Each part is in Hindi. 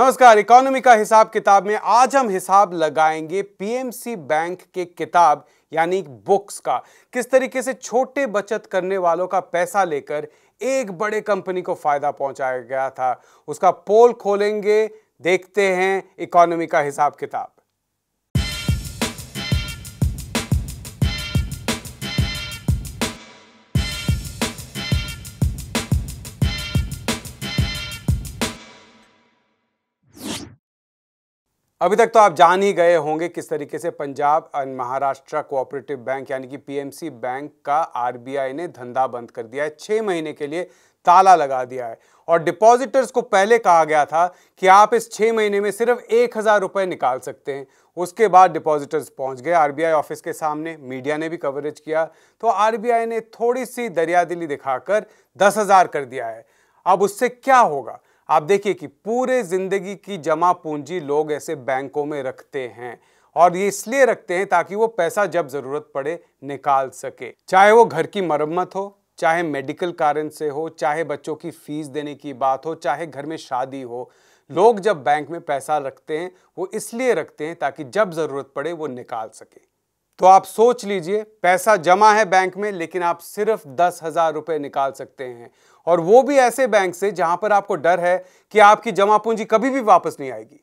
नमस्कार इकोनॉमी का हिसाब किताब में आज हम हिसाब लगाएंगे पीएमसी बैंक के किताब यानी बुक्स का किस तरीके से छोटे बचत करने वालों का पैसा लेकर एक बड़े कंपनी को फायदा पहुंचाया गया था उसका पोल खोलेंगे देखते हैं इकोनॉमी का हिसाब किताब अभी तक तो आप जान ही गए होंगे किस तरीके से Punjab and Maharashtra cooperative bank यानी कि पीएमसी बैंक का आरबीआई ने धंधा बंद कर दिया है छः महीने के लिए ताला लगा दिया है और डिपॉजिटर्स को पहले कहा गया था कि आप इस छः महीने में सिर्फ एक हज़ार रुपये निकाल सकते हैं उसके बाद डिपॉजिटर्स पहुंच गए आरबीआई ऑफिस के सामने मीडिया ने भी कवरेज किया तो आरबीआई ने थोड़ी सी दरियादिली दिखाकर दस हज़ार कर दिया है अब उससे क्या होगा आप देखिए कि पूरे ज़िंदगी की जमा पूंजी लोग ऐसे बैंकों में रखते हैं और ये इसलिए रखते हैं ताकि वो पैसा जब ज़रूरत पड़े निकाल सके चाहे वो घर की मरम्मत हो चाहे मेडिकल कारण से हो चाहे बच्चों की फीस देने की बात हो चाहे घर में शादी हो लोग जब बैंक में पैसा रखते हैं वो इसलिए रखते हैं ताकि जब ज़रूरत पड़े वो निकाल सके तो आप सोच लीजिए पैसा जमा है बैंक में लेकिन आप सिर्फ दस हज़ार रुपये निकाल सकते हैं और वो भी ऐसे बैंक से जहां पर आपको डर है कि आपकी जमा पूंजी कभी भी वापस नहीं आएगी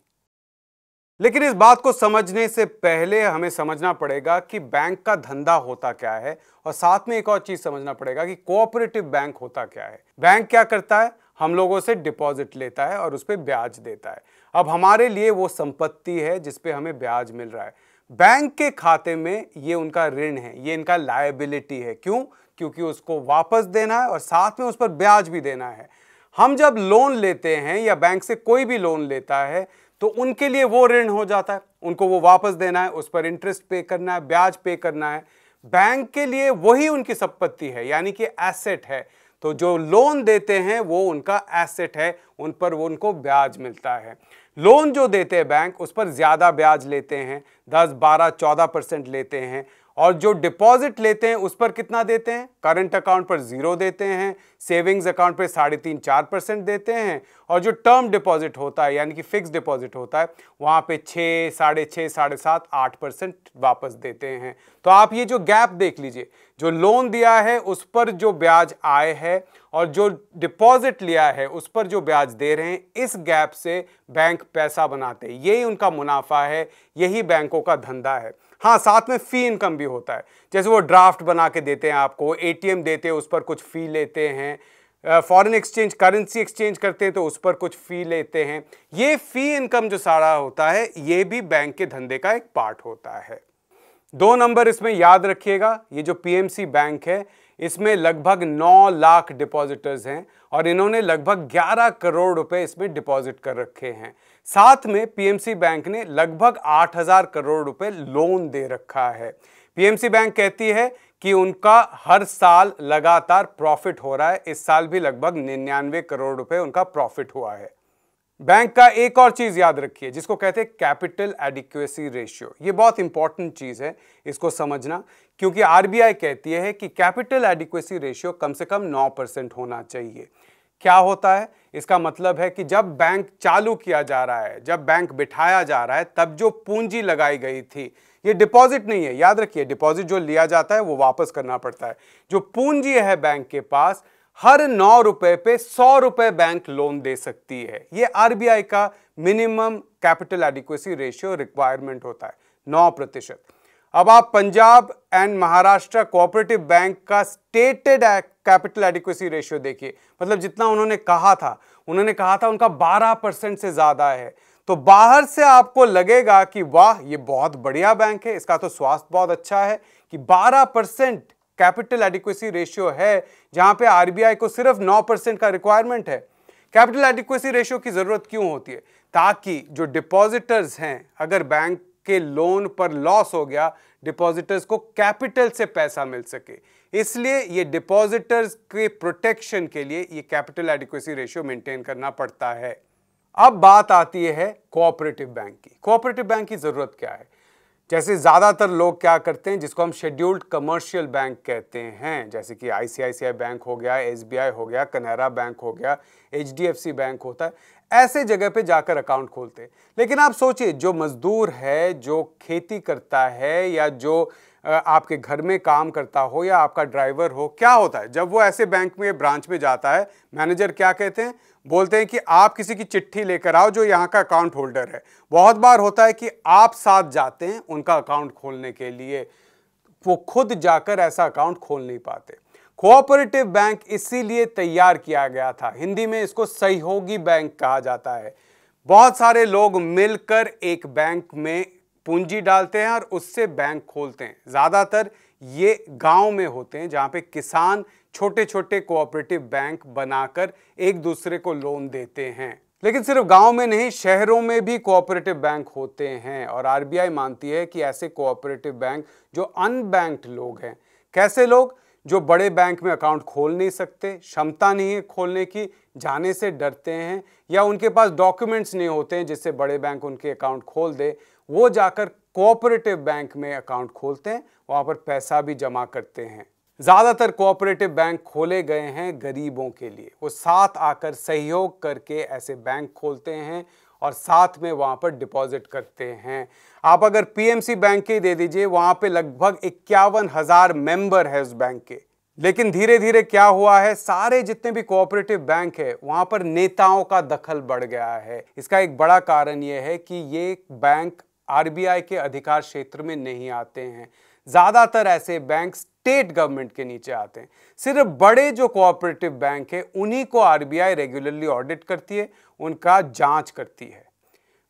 लेकिन इस बात को समझने से पहले हमें समझना पड़ेगा कि बैंक का धंधा होता क्या है और साथ में एक और चीज समझना पड़ेगा कि कोऑपरेटिव बैंक होता क्या है बैंक क्या करता है हम लोगों से डिपॉजिट लेता है और उस पर ब्याज देता है अब हमारे लिए वो संपत्ति है जिसपे हमें ब्याज मिल रहा है बैंक के खाते में ये उनका ऋण है ये इनका लायबिलिटी है क्यों क्योंकि उसको वापस देना है और साथ में उस पर ब्याज भी देना है हम जब लोन लेते हैं या बैंक से कोई भी लोन लेता है तो उनके लिए वो ऋण हो जाता है उनको वो वापस देना है उस पर इंटरेस्ट पे करना है ब्याज पे करना है बैंक के लिए वही उनकी संपत्ति है यानी कि एसेट है तो जो लोन देते हैं वो उनका एसेट है उन पर वो उनको ब्याज मिलता है लोन जो देते हैं बैंक उस पर ज़्यादा ब्याज लेते हैं 10, 12, 14 परसेंट लेते हैं और जो डिपॉजिट लेते हैं उस पर कितना देते हैं करंट अकाउंट पर जीरो देते हैं सेविंग्स अकाउंट पर साढ़े तीन चार परसेंट देते हैं और जो टर्म डिपॉजिट होता है यानी कि फिक्स डिपॉजिट होता है वहाँ पे छः साढ़े छः साढ़े सात आठ परसेंट वापस देते हैं तो आप ये जो गैप देख लीजिए जो लोन दिया है उस पर जो ब्याज आए है और जो डिपॉजिट लिया है उस पर जो ब्याज दे रहे हैं इस गैप से बैंक पैसा बनाते हैं यही उनका मुनाफा है यही बैंकों का धंधा है हाँ साथ में फ़ी इनकम भी होता है जैसे वो ड्राफ्ट बना के देते हैं आपको एटीएम देते हैं उस पर कुछ फ़ी लेते हैं फॉरेन एक्सचेंज करेंसी एक्सचेंज करते हैं तो उस पर कुछ फ़ी लेते हैं ये फ़ी इनकम जो सारा होता है ये भी बैंक के धंधे का एक पार्ट होता है दो नंबर इसमें याद रखिएगा ये जो पीएमसी बैंक है इसमें लगभग 9 लाख डिपॉजिटर्स हैं और इन्होंने लगभग 11 करोड़ रुपए इसमें डिपॉजिट कर रखे हैं साथ में पीएमसी बैंक ने लगभग 8000 करोड़ रुपए लोन दे रखा है पीएमसी बैंक कहती है कि उनका हर साल लगातार प्रॉफिट हो रहा है इस साल भी लगभग निन्यानवे करोड़ रुपए उनका प्रॉफिट हुआ है बैंक का एक और चीज याद रखिए जिसको कहते हैं कैपिटल एडिक्वेसी रेशियो ये बहुत इंपॉर्टेंट चीज है इसको समझना क्योंकि आरबीआई कहती है कि कैपिटल एडिक्वेसी रेशियो कम से कम 9 परसेंट होना चाहिए क्या होता है इसका मतलब है कि जब बैंक चालू किया जा रहा है जब बैंक बिठाया जा रहा है तब जो पूंजी लगाई गई थी ये डिपॉजिट नहीं है याद रखिए डिपॉजिट जो लिया जाता है वो वापस करना पड़ता है जो पूंजी है बैंक के पास हर नौ रुपए पे सौ रुपए बैंक लोन दे सकती है ये आरबीआई का minimum capital adequacy ratio requirement होता है नौ प्रतिशत अब आप Punjab and Maharashtra cooperative bank का स्टेटेड कैपिटल एडिक्वेसी रेशियो देखिए मतलब जितना उन्होंने कहा था उन्होंने कहा था उनका 12 परसेंट से ज़्यादा है तो बाहर से आपको लगेगा कि वाह ये बहुत बढ़िया बैंक है इसका तो स्वास्थ्य बहुत अच्छा है कि 12 परसेंट कैपिटल एडिक्वेसी रेशियो है जहां पे आरबीआई को सिर्फ 9 परसेंट का रिक्वायरमेंट है कैपिटल एडिक्वेसी रेशियो की ज़रूरत क्यों होती है ताकि जो डिपॉजिटर्स हैं अगर बैंक के लोन पर लॉस हो गया डिपॉजिटर्स को कैपिटल से पैसा मिल सके इसलिए ये डिपॉजिटर्स के प्रोटेक्शन के लिए ये कैपिटल एडिक्वेसी रेशियो मेंटेन करना पड़ता है अब बात आती है कोऑपरेटिव बैंक की कोऑपरेटिव बैंक की ज़रूरत क्या है जैसे ज़्यादातर लोग क्या करते हैं जिसको हम शेड्यूल्ड कमर्शियल बैंक कहते हैं जैसे कि आईसीआईसीआई बैंक हो गया एसबीआई हो गया कनेरा बैंक हो गया एचडीएफसी बैंक होता है ऐसे जगह पे जाकर अकाउंट खोलते हैं लेकिन आप सोचिए जो मज़दूर है जो खेती करता है या जो आपके घर में काम करता हो या आपका ड्राइवर हो क्या होता है जब वो ऐसे बैंक में ब्रांच में जाता है मैनेजर क्या कहते हैं बोलते हैं कि आप किसी की चिट्ठी लेकर आओ जो यहाँ का अकाउंट होल्डर है बहुत बार होता है कि आप साथ जाते हैं उनका अकाउंट खोलने के लिए वो खुद जाकर ऐसा अकाउंट खोल नहीं पाते कोऑपरेटिव बैंक इसीलिए तैयार किया गया था हिंदी में इसको सहयोगी बैंक कहा जाता है बहुत सारे लोग मिलकर एक बैंक में पूंजी डालते हैं और उससे बैंक खोलते हैं ज़्यादातर ये गांव में होते हैं जहाँ पे किसान छोटे छोटे कोऑपरेटिव बैंक बनाकर एक दूसरे को लोन देते हैं लेकिन सिर्फ गांव में नहीं शहरों में भी कोऑपरेटिव बैंक होते हैं और आरबीआई मानती है कि ऐसे कोऑपरेटिव बैंक जो अनबैंक्ड लोग हैं कैसे लोग जो बड़े बैंक में अकाउंट खोल नहीं सकते क्षमता नहीं है खोलने की जाने से डरते हैं या उनके पास डॉक्यूमेंट्स नहीं होते हैं जिससे बड़े बैंक उनके अकाउंट खोल दे वो जाकर कोऑपरेटिव बैंक में अकाउंट खोलते हैं वहां पर पैसा भी जमा करते हैं ज़्यादातर कोऑपरेटिव बैंक खोले गए हैं गरीबों के लिए वो साथ आकर सहयोग करके ऐसे बैंक खोलते हैं और साथ में वहां पर डिपॉजिट करते हैं आप अगर पीएमसी बैंक के दे दीजिए वहां पे लगभग इक्यावन हज़ार मेंबर है उस बैंक के लेकिन धीरे धीरे क्या हुआ है सारे जितने भी कोऑपरेटिव बैंक है वहां पर नेताओं का दखल बढ़ गया है इसका एक बड़ा कारण यह है कि ये बैंक आरबीआई के अधिकार क्षेत्र में नहीं आते हैं ज़्यादातर ऐसे बैंक स्टेट गवर्नमेंट के नीचे आते हैं सिर्फ बड़े जो कोऑपरेटिव बैंक है उन्हीं को आरबीआई रेगुलरली ऑडिट करती है उनका जांच करती है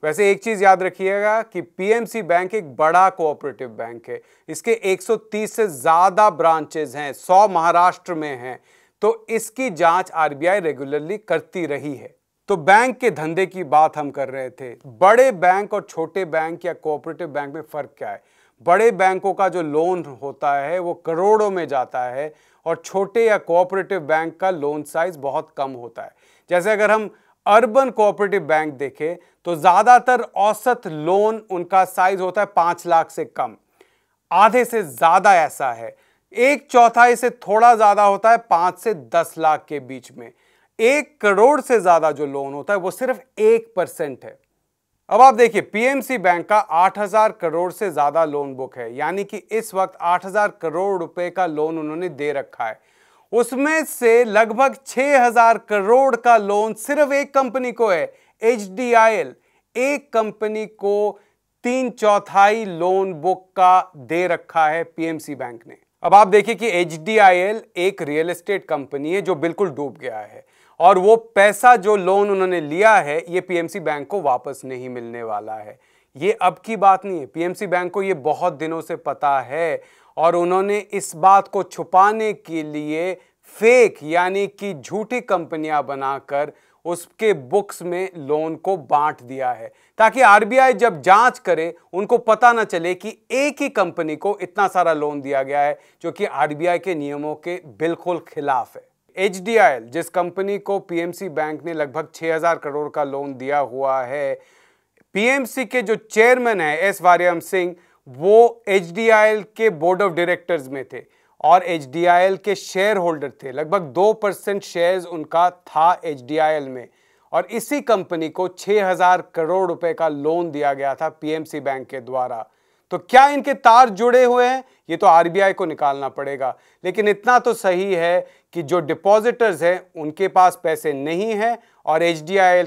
वैसे एक चीज़ याद रखिएगा कि पीएमसी बैंक एक बड़ा कोऑपरेटिव बैंक है इसके 130 से ज़्यादा ब्रांचेज हैं 100 महाराष्ट्र में हैं तो इसकी जांच आरबीआई रेगुलरली करती रही है तो बैंक के धंधे की बात हम कर रहे थे बड़े बैंक और छोटे बैंक या कोऑपरेटिव बैंक में फ़र्क क्या है बड़े बैंकों का जो लोन होता है वो करोड़ों में जाता है और छोटे या कोऑपरेटिव बैंक का लोन साइज़ बहुत कम होता है जैसे अगर हम अर्बन कोऑपरेटिव बैंक देखें तो ज़्यादातर औसत लोन उनका साइज़ होता है पाँच लाख से कम आधे से ज़्यादा ऐसा है एक चौथाई से थोड़ा ज़्यादा होता है पाँच से दस लाख के बीच में एक करोड़ से ज़्यादा जो लोन होता है वो सिर्फ एक परसेंट है अब आप देखिए पीएमसी बैंक का 8000 करोड़ से ज़्यादा लोन बुक है यानी कि इस वक्त 8000 करोड़ रुपए का लोन उन्होंने दे रखा है उसमें से लगभग 6000 करोड़ का लोन सिर्फ एक कंपनी को है एच एक कंपनी को तीन चौथाई लोन बुक का दे रखा है पीएमसी बैंक ने अब आप देखिए कि एच एक रियल एस्टेट कंपनी है जो बिल्कुल डूब गया है और वो पैसा जो लोन उन्होंने लिया है ये पीएमसी बैंक को वापस नहीं मिलने वाला है ये अब की बात नहीं है पीएमसी बैंक को ये बहुत दिनों से पता है और उन्होंने इस बात को छुपाने के लिए फेक यानी कि झूठी कंपनियां बनाकर उसके बुक्स में लोन को बांट दिया है ताकि आरबीआई जब जांच करे उनको पता ना चले कि एक ही कंपनी को इतना सारा लोन दिया गया है जो कि आरबीआई के नियमों के बिल्कुल खिलाफ है एच जिस कंपनी को पीएमसी बैंक ने लगभग 6000 करोड़ का लोन दिया हुआ है पीएमसी के जो चेयरमैन है एस वारियम सिंह वो एच के बोर्ड ऑफ डायरेक्टर्स में थे और एच के शेयर होल्डर थे लगभग दो परसेंट शेयर्स उनका था एच में और इसी कंपनी को 6000 करोड़ रुपए का लोन दिया गया था पीएमसी बैंक के द्वारा तो क्या इनके तार जुड़े हुए हैं ये तो आरबीआई को निकालना पड़ेगा लेकिन इतना तो सही है कि जो डिपॉजिटर्स हैं उनके पास पैसे नहीं हैं और एच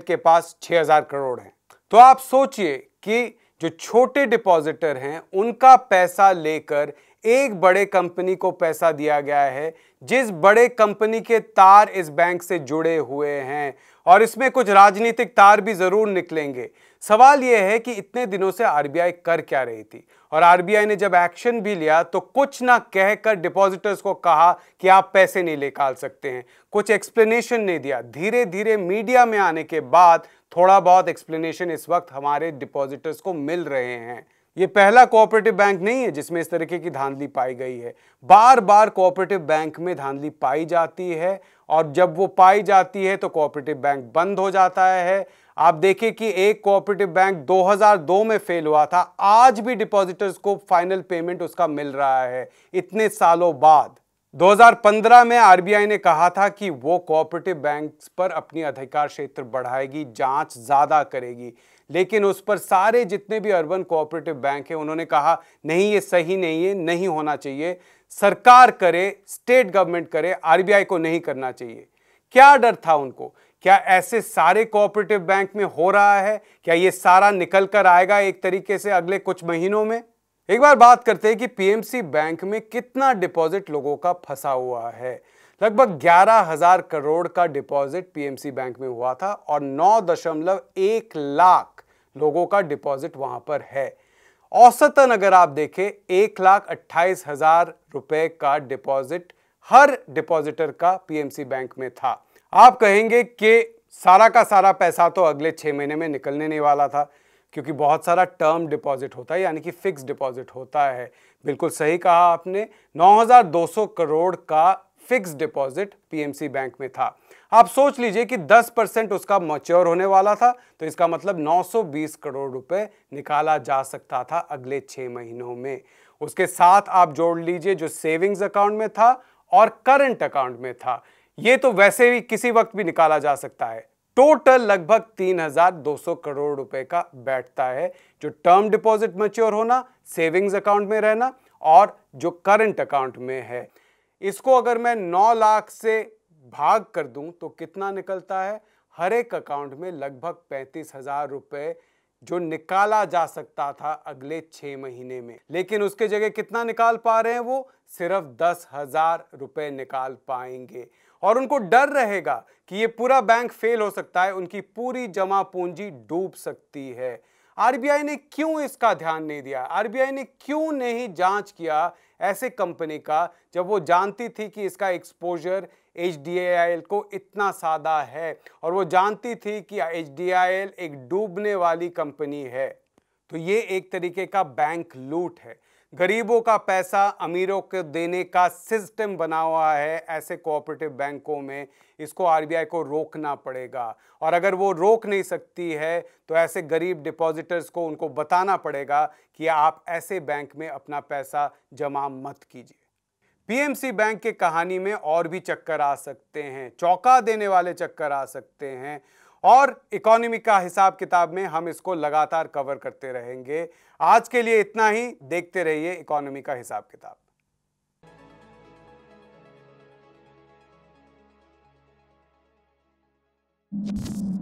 के पास 6000 करोड़ हैं तो आप सोचिए कि जो छोटे डिपॉजिटर हैं उनका पैसा लेकर एक बड़े कंपनी को पैसा दिया गया है जिस बड़े कंपनी के तार इस बैंक से जुड़े हुए हैं और इसमें कुछ राजनीतिक तार भी ज़रूर निकलेंगे सवाल यह है कि इतने दिनों से आरबीआई कर क्या रही थी और आरबीआई ने जब एक्शन भी लिया तो कुछ ना कहकर डिपॉजिटर्स को कहा कि आप पैसे नहीं निकाल सकते हैं कुछ एक्सप्लेनेशन नहीं दिया धीरे धीरे मीडिया में आने के बाद थोड़ा बहुत एक्सप्लेनेशन इस वक्त हमारे डिपॉजिटर्स को मिल रहे हैं ये पहला कोऑपरेटिव बैंक नहीं है जिसमें इस तरीके की धांधली पाई गई है बार बार कोऑपरेटिव बैंक में धांधली पाई जाती है और जब वो पाई जाती है तो कोऑपरेटिव बैंक बंद हो जाता है आप देखिए कि एक कोऑपरेटिव बैंक 2002 में फेल हुआ था आज भी डिपॉजिटर्स को फाइनल पेमेंट उसका मिल रहा है इतने सालों बाद 2015 में आरबीआई ने कहा था कि वो कोऑपरेटिव बैंक्स पर अपनी अधिकार क्षेत्र बढ़ाएगी जांच ज़्यादा करेगी लेकिन उस पर सारे जितने भी अर्बन कोऑपरेटिव बैंक हैं उन्होंने कहा नहीं ये सही नहीं है नहीं होना चाहिए सरकार करे स्टेट गवर्नमेंट करे आरबीआई को नहीं करना चाहिए क्या डर था उनको क्या ऐसे सारे कोऑपरेटिव बैंक में हो रहा है क्या ये सारा निकल कर आएगा एक तरीके से अगले कुछ महीनों में एक बार बात करते हैं कि पीएमसी बैंक में कितना डिपॉजिट लोगों का फंसा हुआ है लगभग ग्यारह हजार करोड़ का डिपॉजिट पीएमसी बैंक में हुआ था और नौ दशमलव एक लाख लोगों का डिपॉजिट वहां पर है औसतन अगर आप देखें एक लाख अट्ठाईस हजार रुपए का डिपॉजिट हर डिपॉजिटर का पीएमसी बैंक में था आप कहेंगे कि सारा का सारा पैसा तो अगले छह महीने में निकलने नहीं वाला था क्योंकि बहुत सारा टर्म डिपॉजिट होता है यानी कि फिक्स डिपॉजिट होता है बिल्कुल सही कहा आपने 9,200 करोड़ का फिक्स डिपॉजिट पीएमसी बैंक में था आप सोच लीजिए कि 10 परसेंट उसका मच्योर होने वाला था तो इसका मतलब 920 करोड़ रुपए निकाला जा सकता था अगले छः महीनों में उसके साथ आप जोड़ लीजिए जो सेविंग्स अकाउंट में था और करंट अकाउंट में था ये तो वैसे भी किसी वक्त भी निकाला जा सकता है टोटल लगभग 3,200 करोड़ रुपए का बैठता है जो टर्म डिपॉजिट मच्योर होना सेविंग्स अकाउंट में रहना और जो करंट अकाउंट में है इसको अगर मैं 9 लाख से भाग कर दूं तो कितना निकलता है हर एक अकाउंट में लगभग पैंतीस हजार रुपये जो निकाला जा सकता था अगले छह महीने में लेकिन उसके जगह कितना निकाल पा रहे हैं वो सिर्फ दस हज़ार रुपये निकाल पाएंगे और उनको डर रहेगा कि ये पूरा बैंक फेल हो सकता है उनकी पूरी जमा पूंजी डूब सकती है आरबीआई ने क्यों इसका ध्यान नहीं दिया आरबीआई ने क्यों नहीं जांच किया ऐसे कंपनी का जब वो जानती थी कि इसका एक्सपोजर एच को इतना सादा है और वो जानती थी कि एच एक डूबने वाली कंपनी है तो ये एक तरीके का बैंक लूट है गरीबों का पैसा अमीरों को देने का सिस्टम बना हुआ है ऐसे कोऑपरेटिव बैंकों में इसको आरबीआई को रोकना पड़ेगा और अगर वो रोक नहीं सकती है तो ऐसे गरीब डिपॉजिटर्स को उनको बताना पड़ेगा कि आप ऐसे बैंक में अपना पैसा जमा मत कीजिए पीएमसी बैंक के कहानी में और भी चक्कर आ सकते हैं चौका देने वाले चक्कर आ सकते हैं और इकोनॉमी का हिसाब किताब में हम इसको लगातार कवर करते रहेंगे आज के लिए इतना ही देखते रहिए इकोनॉमी का हिसाब किताब you